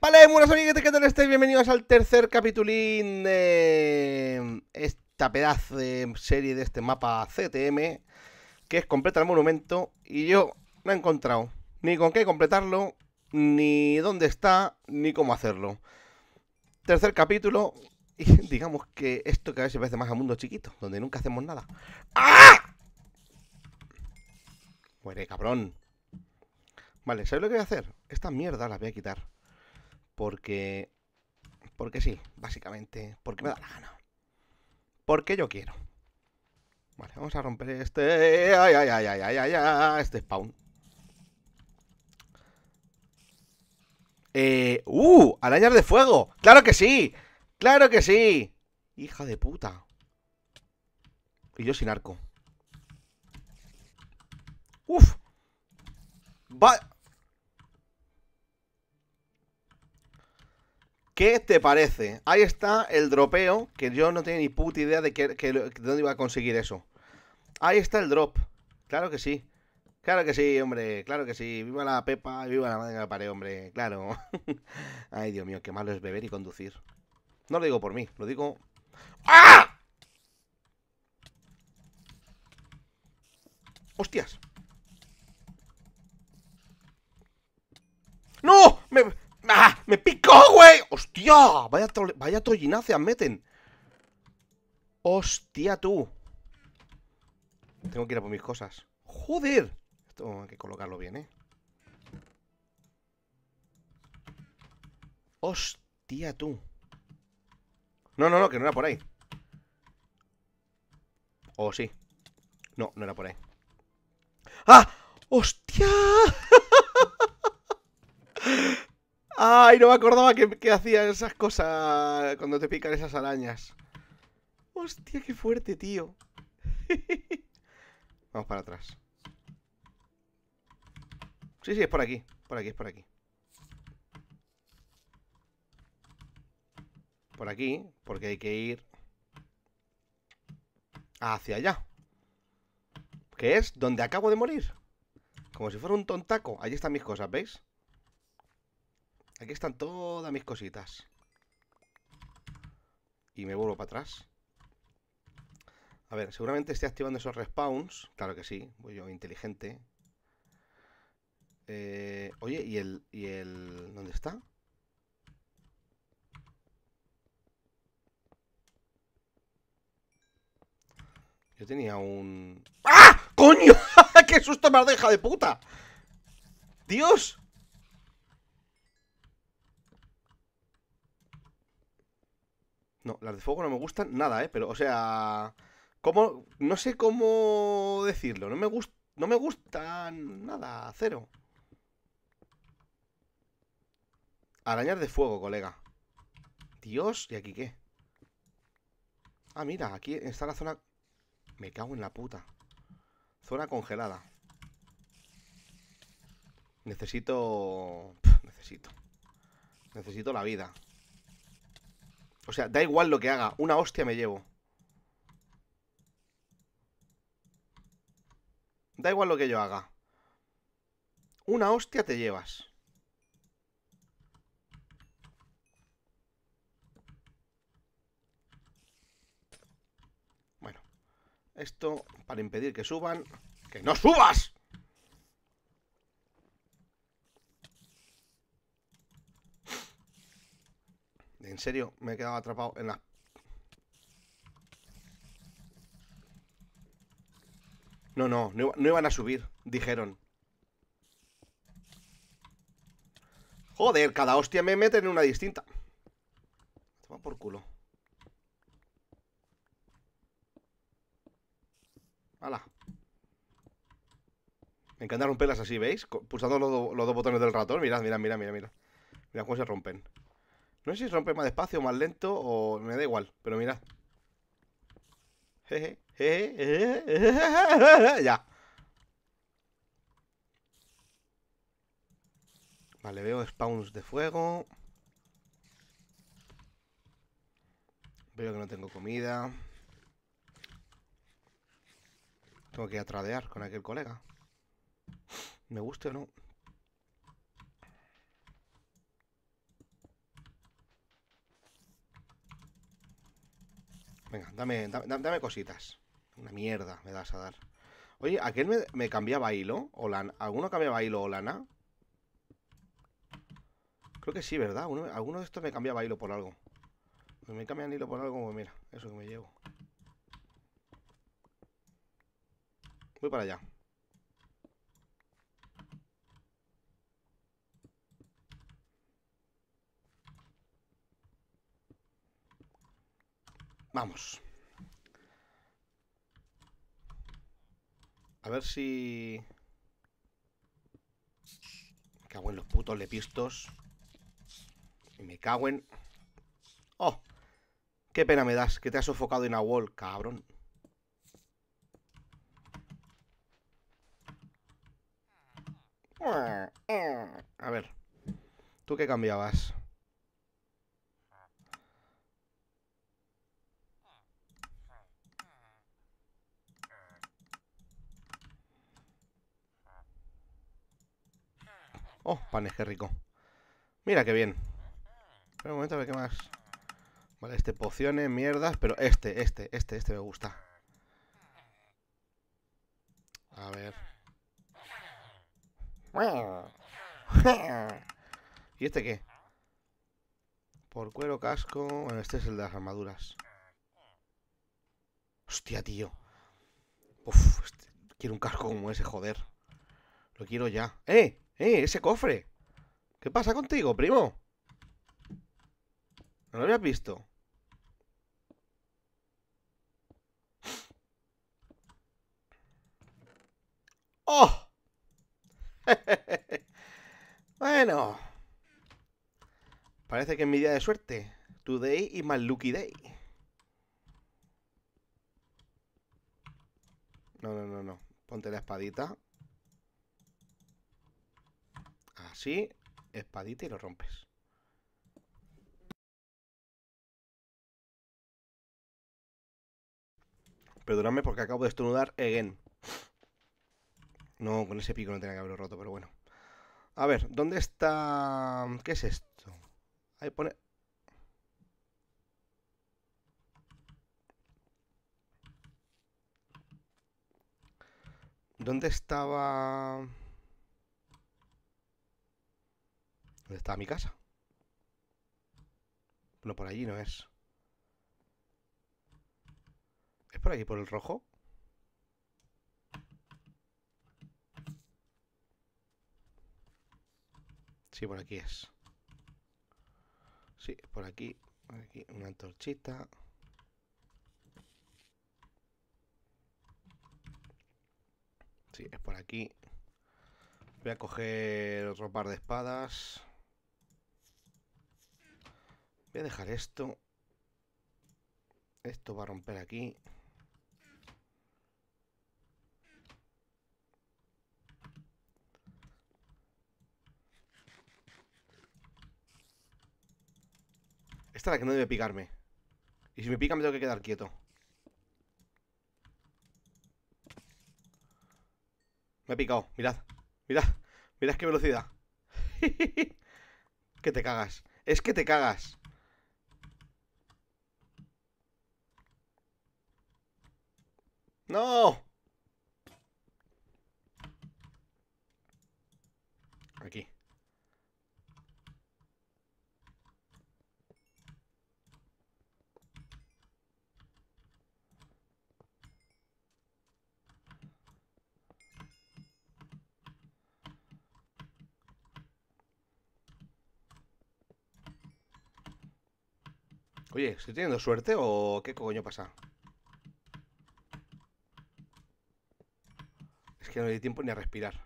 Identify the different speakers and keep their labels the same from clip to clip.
Speaker 1: Vale, buenas que ¿qué tal estáis? Bienvenidos al tercer capitulín de esta pedazo de serie de este mapa CTM que es completa el monumento y yo no he encontrado ni con qué completarlo ni dónde está, ni cómo hacerlo. Tercer capítulo, y digamos que esto cada vez se parece más a Mundo Chiquito, donde nunca hacemos nada. ¡Ah! Muere, cabrón. Vale, ¿sabes lo que voy a hacer? Esta mierda la voy a quitar. Porque... Porque sí, básicamente. Porque me da la gana. Porque yo quiero. Vale, vamos a romper este... ay, ay, ay, ay, ay! ay este spawn. Eh, ¡Uh! Arañas de fuego. ¡Claro que sí! ¡Claro que sí! Hija de puta. Y yo sin arco. ¡Uf! Va... ¿Qué te parece? Ahí está el dropeo, que yo no tenía ni puta idea de, que, de dónde iba a conseguir eso. Ahí está el drop. Claro que sí. Claro que sí, hombre, claro que sí. Viva la Pepa y viva la madre de la hombre, claro. Ay, Dios mío, qué malo es beber y conducir. No lo digo por mí, lo digo... ¡Ah! ¡Hostias! ¡No! ¡Me, ¡Ah! ¡Me picó, güey! ¡Hostia! Vaya, tole... meten. ¡Hostia, tú! Tengo que ir a por mis cosas. ¡Joder! hay que colocarlo bien, ¿eh? ¡Hostia, tú! No, no, no, que no era por ahí. O oh, sí. No, no era por ahí. ¡Ah! ¡Hostia! ¡Ay! No me acordaba que, que hacían esas cosas cuando te pican esas arañas. ¡Hostia, qué fuerte, tío! Vamos para atrás. Sí, sí, es por aquí. Por aquí, es por aquí. Por aquí, porque hay que ir hacia allá. Que es donde acabo de morir. Como si fuera un tontaco. Allí están mis cosas, ¿veis? Aquí están todas mis cositas. Y me vuelvo para atrás. A ver, seguramente estoy activando esos respawns. Claro que sí, voy yo inteligente. Eh, oye, ¿y el, ¿y el... ¿Dónde está? Yo tenía un... ¡Ah! ¡Coño! ¡Qué susto me ha de puta! ¡Dios! No, las de fuego no me gustan nada, ¿eh? Pero, o sea... ¿Cómo? No sé cómo decirlo. No me, gusta, no me gustan nada. Cero. Arañar de fuego, colega. Dios, ¿y aquí qué? Ah, mira, aquí está la zona... Me cago en la puta. Zona congelada. Necesito... necesito. Necesito la vida. O sea, da igual lo que haga. Una hostia me llevo. Da igual lo que yo haga. Una hostia te llevas. Esto para impedir que suban. ¡Que no subas! En serio, me he quedado atrapado en la... No, no, no, iban a subir, dijeron. Joder, cada hostia me meten en una distinta. Toma por culo. ¡Hala! Me encanta romperlas así, ¿veis? Pulsando los, los, dos botones del ratón. Mirad, mirad, mirad, mirad, mirad. Mirad cómo se rompen. No sé si rompen más despacio, o más lento o... Me da igual, pero mirad. Jeje, jeje, ya. Vale, veo spawns de fuego. Veo que no tengo comida. Tengo que ir tradear con aquel colega. Me guste o no. Venga, dame, dame, dame, cositas. Una mierda me das a dar. Oye, ¿aquel me, me cambiaba hilo? ¿O lana? ¿Alguno cambiaba hilo o lana? Creo que sí, ¿verdad? alguno de estos me cambiaba hilo por algo. Me cambian hilo por algo, pues mira, eso que me llevo. Voy para allá. Vamos. A ver si... Me cago en los putos lepistos. Y me caguen ¡Oh! ¡Qué pena me das! Que te has sofocado en la wall, cabrón. A ver, ¿tú qué cambiabas? Oh, panes, qué rico. Mira qué bien. Espera un momento a ver qué más. Vale, este pociones, mierdas, pero este, este, este, este me gusta. ¿Y este qué? Por cuero, casco... Bueno, este es el de las armaduras. Hostia, tío. Uf, este, quiero un casco como ese, joder. Lo quiero ya. ¡Eh! ¡Eh! ¡Ese cofre! ¿Qué pasa contigo, primo? ¿No lo habías visto? ¡Oh! bueno. Parece que es mi día de suerte. Today y my lucky day. No, no, no, no. Ponte la espadita. Así, espadita y lo rompes. Perdóname porque acabo de estornudar again. No, con ese pico no tenía que haberlo roto, pero bueno. A ver, ¿dónde está...? ¿Qué es esto? Ahí pone... ¿Dónde estaba...? ¿Dónde estaba mi casa? No, por allí no es. ¿Es por aquí, por el rojo? Sí, por aquí es. Sí, por aquí. Aquí una antorchita. Sí, es por aquí. Voy a coger otro par de espadas. Voy a dejar esto. Esto va a romper aquí. Esta es la que no debe picarme. Y si me pica me tengo que quedar quieto. Me ha picado, mirad. Mirad, mirad qué velocidad. que te cagas. Es que te cagas. ¡No! Aquí. Oye, ¿estoy teniendo suerte o qué coño pasa? Es que no hay tiempo ni a respirar.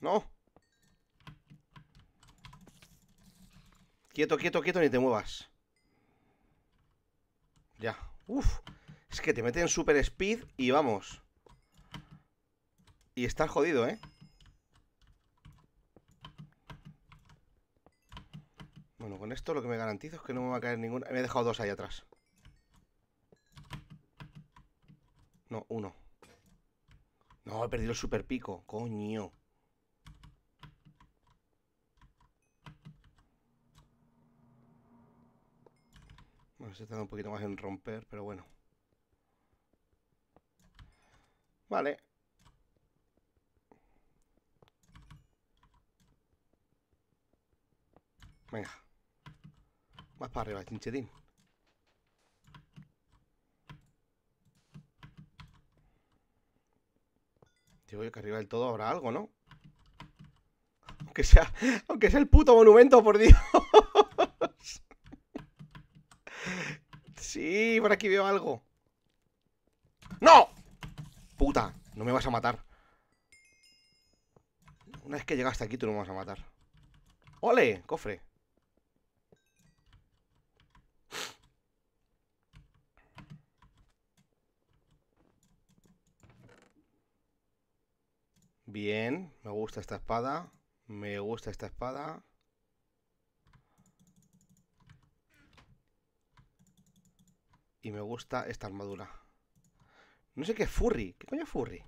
Speaker 1: No. Quieto, quieto, quieto, ni te muevas. Ya. Uf. Es que te meten super speed y vamos. Y está jodido, ¿eh? Bueno, con esto lo que me garantizo es que no me va a caer ninguna... Me he dejado dos ahí atrás. No, uno. No, he perdido el super pico. Coño. Bueno, se está un poquito más en romper, pero bueno. Vale. Venga. Más para arriba, chinchetín. Digo que arriba del todo habrá algo, ¿no? Aunque sea, aunque sea el puto monumento, por Dios. Sí, por aquí veo algo. ¡No! Puta, no me vas a matar. Una vez que llegaste aquí, tú no me vas a matar. ¡Ole! Cofre. Bien, me gusta esta espada. Me gusta esta espada. Y me gusta esta armadura. No sé qué es Furry. ¿Qué coño es Furry?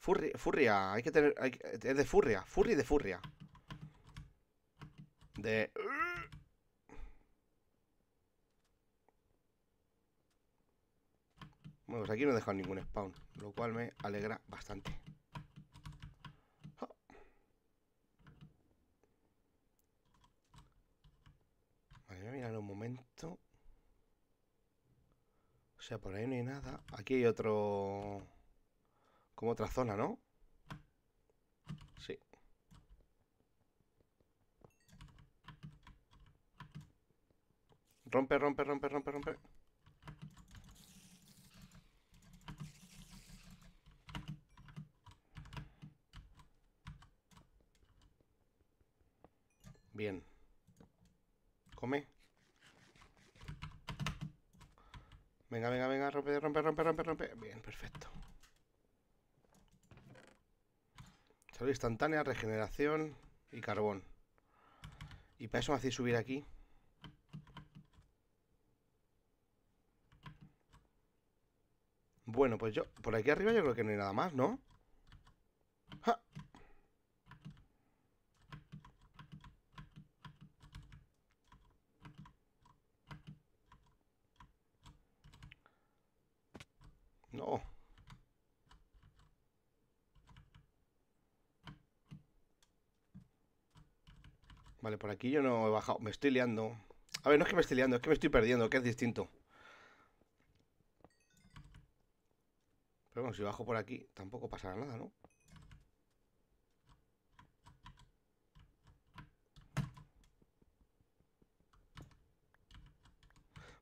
Speaker 1: Furry, Furria. Hay que tener... es de Furria. Furry de Furria. De... Bueno, pues aquí no he dejado ningún spawn, lo cual me alegra bastante. voy ah. a mirar un momento. O sea, por ahí no hay nada. Aquí hay otro... Como otra zona, ¿no? Sí. Rompe, rompe, rompe, rompe, rompe. Bien. Come. Venga, venga, venga, rompe, rompe, rompe, rompe, rompe. Bien, perfecto. Salud instantánea, regeneración y carbón. Y para eso me hacéis subir aquí. Bueno, pues yo, por aquí arriba yo creo que no hay nada más, ¿no? Vale, por aquí yo no he bajado. Me estoy liando. A ver, no es que me estoy liando, es que me estoy perdiendo, que es distinto. Pero bueno, si bajo por aquí tampoco pasará nada, ¿no?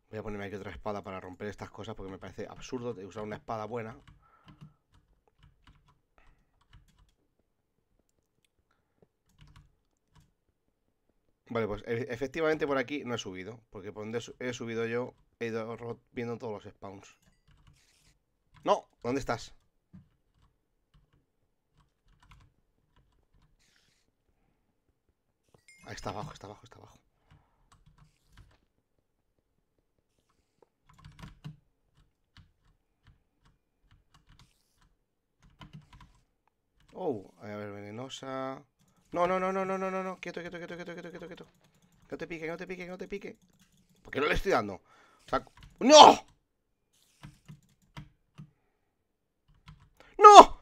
Speaker 1: Voy a ponerme aquí otra espada para romper estas cosas porque me parece absurdo de usar una espada buena Vale, pues e, efectivamente por aquí no he subido, porque por donde he subido yo he ido viendo todos los spawns. ¡No! ¿Dónde estás? Ahí está abajo, está abajo, está abajo. Oh, a ver, venenosa. No, no, no, no, no, no, no, no. Quieto, quieto, quieto, quieto, quieto, quieto, No te pique, no te pique, no te pique. ¿Por qué no le estoy dando. sea... ¡No! ¡No!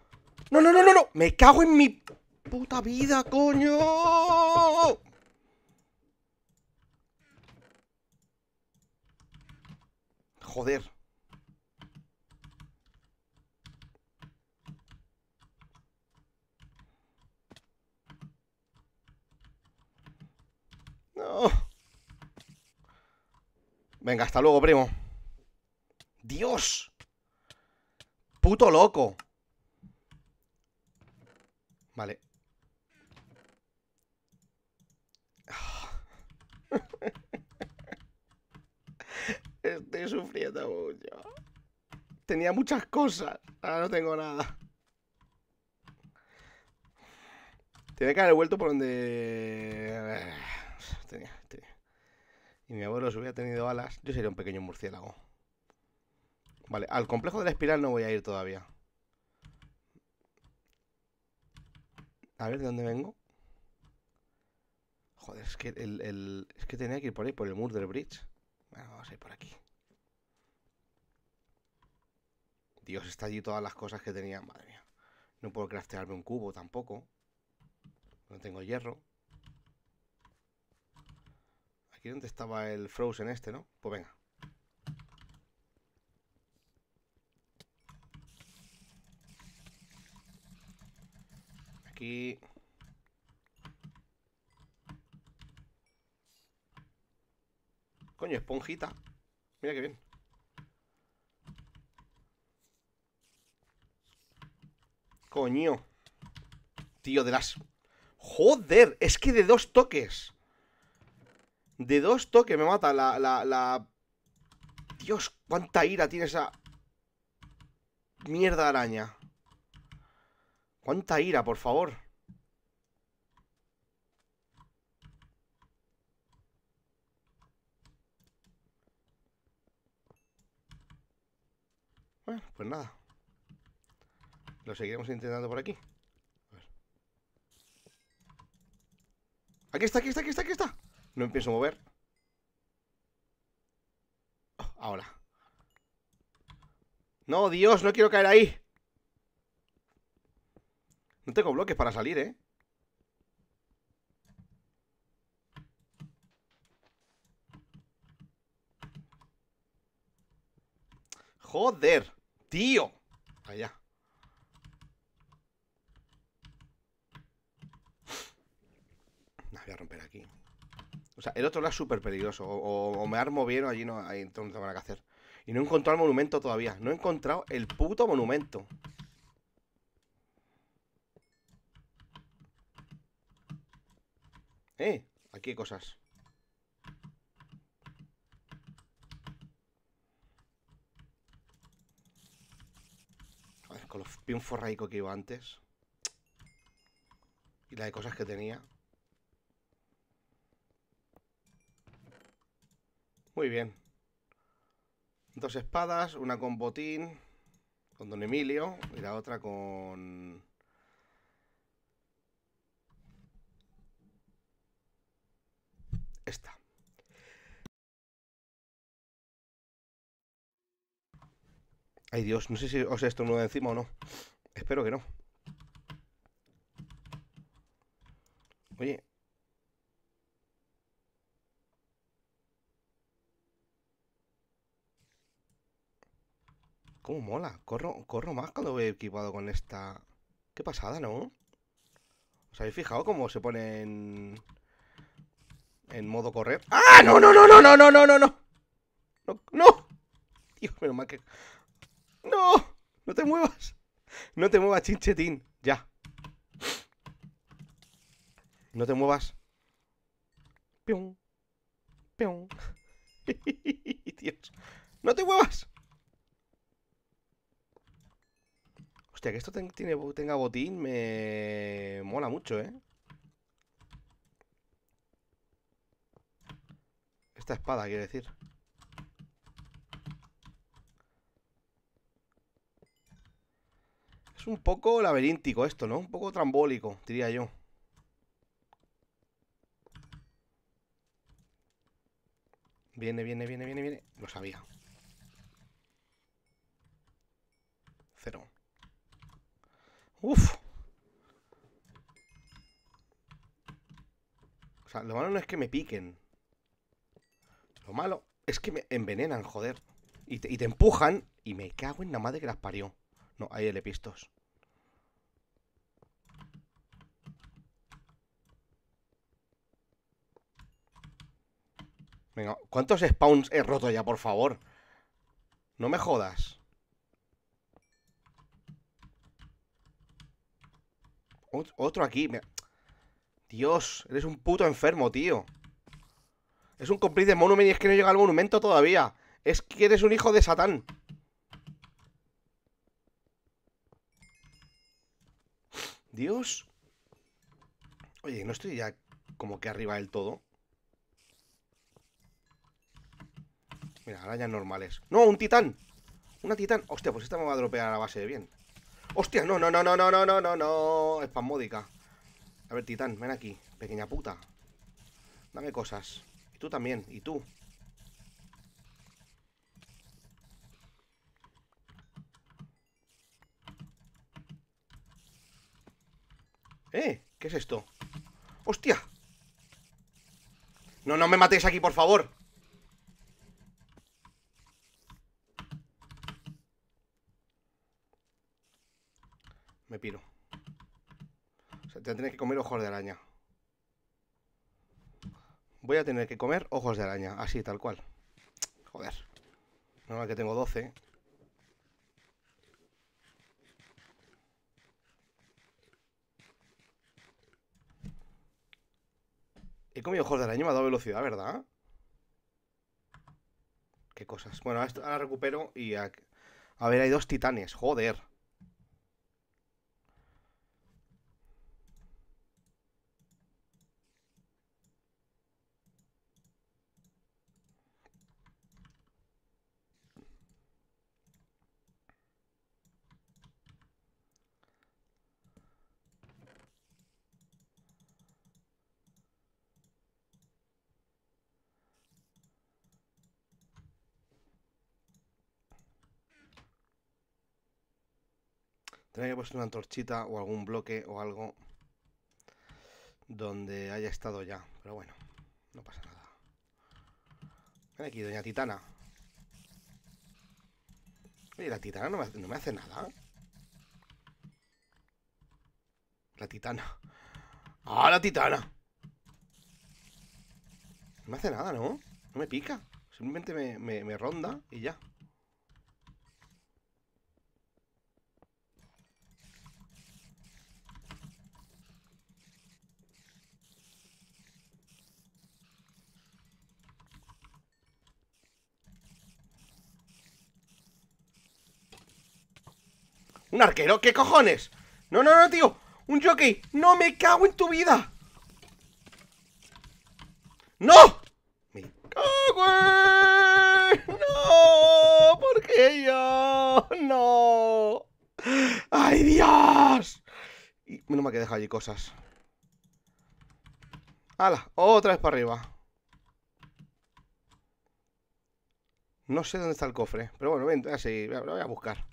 Speaker 1: ¡No, no, no, no, no! ¡Me cago en mi puta vida, coño! Joder. Venga, hasta luego, primo. ¡Dios! ¡Puto loco! Vale. Estoy sufriendo mucho. Tenía muchas cosas. Ahora no tengo nada. Tiene que haber vuelto por donde... Si mi abuelo se hubiera tenido alas, yo sería un pequeño murciélago. Vale, al complejo de la espiral no voy a ir todavía. A ver, ¿de dónde vengo? Joder, es que es que tenía que ir por ahí, por el Murder Bridge. vamos a ir por aquí. Dios, está allí todas las cosas que tenía. Madre mía. No puedo craftearme un cubo tampoco. No tengo hierro. ¿Dónde estaba el Frozen este, ¿no? Pues venga. Aquí... Coño, esponjita. Mira qué bien. Coño. Tío de las... Joder, es que de dos toques. De dos toques me mata la, Dios, cuánta ira tiene esa... Mierda araña. Cuánta ira, por favor. Bueno, pues nada. Lo seguiremos intentando por aquí. A ver. Aquí está, aquí está, aquí está, aquí está. No empiezo a mover. ahora. No, Dios, no quiero caer ahí. No tengo bloques para salir, ¿eh? Joder, tío. Allá. O sea, el otro lado es súper peligroso. O, me armo bien o allí no hay entonces tengo nada que hacer. Y no he encontrado el monumento todavía. No he encontrado el puto monumento. Eh, aquí hay cosas. A ver, con los pin que iba antes. Y las cosas que tenía. Muy bien. Dos espadas, una con botín, con don Emilio, y la otra con... Esta. Ay Dios, no sé si os de encima o no. Espero que no. Oye, ¿Cómo mola? Corro, corro más cuando voy equipado con esta... Qué pasada, ¿no? ¿Os habéis fijado cómo se pone en... En modo correr? ¡Ah! ¡No, no, no, no, no, no, no, no! ¡No! ¡No! Dios, menos mal que... ¡No! ¡No te muevas! ¡No te muevas, chinchetín! ¡Ya! ¡No te muevas! ¡Pium! ¡Pium! Dios. ¡No te muevas! que esto tenga botín me mola mucho, ¿eh? Esta espada, quiero decir. Es un poco laberíntico esto, ¿no? Un poco trambólico, diría yo. Viene, viene, viene, viene, viene. Lo sabía. sea, lo malo no es que me piquen. Lo malo es que me envenenan, joder. Y te, empujan y me cago en la madre que las parió. No, hay elepistos. Venga, ¿cuántos spawns he roto ya, por favor? No me jodas. Otro aquí. Dios, eres un puto enfermo, tío. Es un complice monument y es que no llega al monumento todavía. Es que eres un hijo de Satán. Dios. Oye, no estoy ya como que arriba del todo. Mira, arañas normales. ¡No, un titán! Una titán. Hostia, pues esta me va a dropear a la base de bien. Hostia, no, no, no, no, no, no, no, no, no. Espasmódica. A ver, titán, ven aquí, pequeña puta. Dame cosas. Y tú también, y tú. ¿Eh? ¿Qué es esto? ¡Hostia! No, no me matéis aquí, por favor. Me piro. Tendré que comer ojos de araña. Voy a tener que comer ojos de araña, así, tal cual. Joder. Normal que tengo 12. He comido ojos de araña me ha dado velocidad, ¿verdad? Qué cosas. Bueno, ahora recupero y... a ver, hay dos titanes. Joder. Tendría que puesto una antorchita o algún bloque o algo donde haya estado ya. Pero bueno, no pasa nada. Ven aquí, doña Titana. Oye, la Titana no me, hace, nada. La Titana. ¡Ah, la Titana! No me hace nada, ¿no? No me pica. Simplemente me ronda y ya. ¿Un arquero? ¿Qué cojones? No, no, no, tío ¡Un jockey! ¡No me cago en tu vida! ¡No! ¡Me cago en... ¡No! ¿Por qué yo? ¡No! ¡Ay, Dios! Y menos me que quedado allí cosas ¡Hala! Otra vez para arriba No sé dónde está el cofre Pero bueno, ven, lo voy a buscar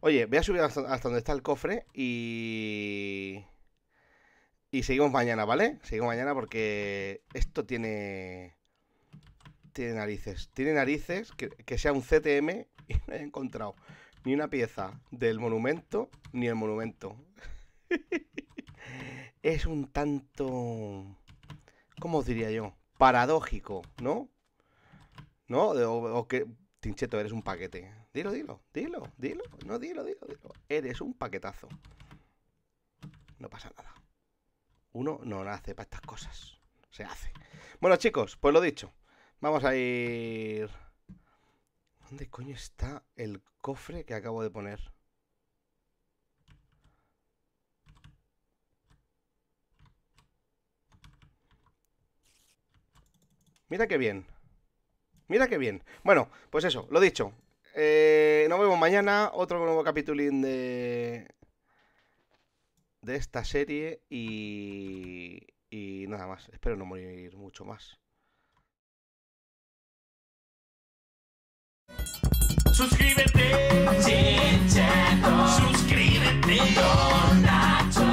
Speaker 1: Oye, voy a subir hasta, donde está el cofre y... Y seguimos mañana, ¿vale? Seguimos mañana porque esto tiene... Tiene narices. Tiene narices que, sea un CTM y no he encontrado ni una pieza del monumento ni el monumento. es un tanto... ¿Cómo diría yo? Paradójico, ¿no? ¿No? O, o que... Tincheto, eres un paquete. Dilo, dilo, dilo, dilo. No, dilo, dilo, dilo. Eres un paquetazo. No pasa nada. Uno no nace para estas cosas. Se hace. Bueno, chicos, pues lo dicho. Vamos a ir... ¿Dónde coño está el cofre que acabo de poner? Mira qué bien. Mira qué bien. Bueno, pues eso, lo dicho. Eh, nos vemos mañana. Otro nuevo capitulín de. De esta serie. Y. Y nada más. Espero no morir mucho más. Suscríbete, Suscríbete, Don